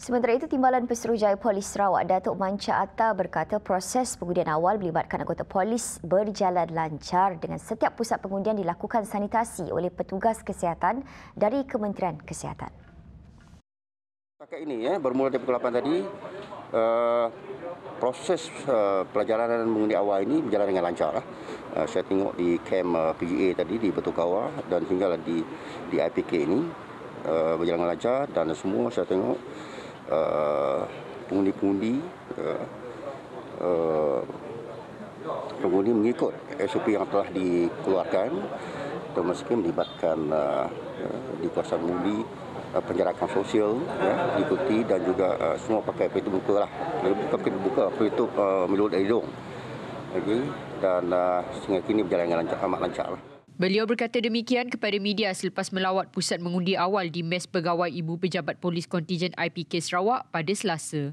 Sementara itu, Timbalan Pesuruhjaya Polis Sarawak Datuk Manca Atta berkata proses pengundian awal melibatkan anggota polis berjalan lancar dengan setiap pusat pengundian dilakukan sanitasi oleh petugas kesihatan dari Kementerian Kesihatan. Setakat ini ya, bermula dari pukul 8 tadi, uh, proses uh, pelajaran mengundi awal ini berjalan dengan lancar. Uh, saya tengok di kem uh, PGA tadi di Betul Kawar dan tinggal di di IPK ini uh, berjalan dengan lancar dan semua saya tengok Uh, pengundi-pengundi uh, uh, pengundi mengikut SOP yang telah dikeluarkan termasuk melibatkan uh, uh di kuasa mengundi uh, penjarakan sosial ya, diikuti dan juga uh, semua pakai pintu lah. buka lah buka pintu buka pintu uh, mulut dan hidung okay. dan uh, sehingga kini berjalan dengan lancar, amat lancar lah. Beliau berkata demikian kepada media selepas melawat pusat mengundi awal di Mes Pegawai Ibu Pejabat Polis Kontijen IPK Sarawak pada Selasa.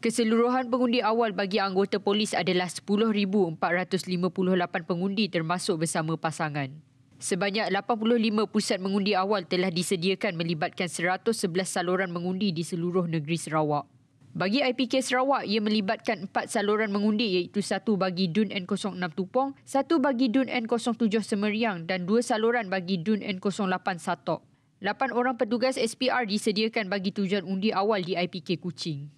Keseluruhan pengundi awal bagi anggota polis adalah 10,458 pengundi termasuk bersama pasangan. Sebanyak 85 pusat mengundi awal telah disediakan melibatkan 111 saluran mengundi di seluruh negeri Sarawak. Bagi IPK Sarawak, ia melibatkan empat saluran mengundi iaitu satu bagi DUN N06 Tupong, satu bagi DUN N07 Semeriang dan dua saluran bagi DUN N08 Satok. Lapan orang petugas SPR disediakan bagi tujuan undi awal di IPK Kuching.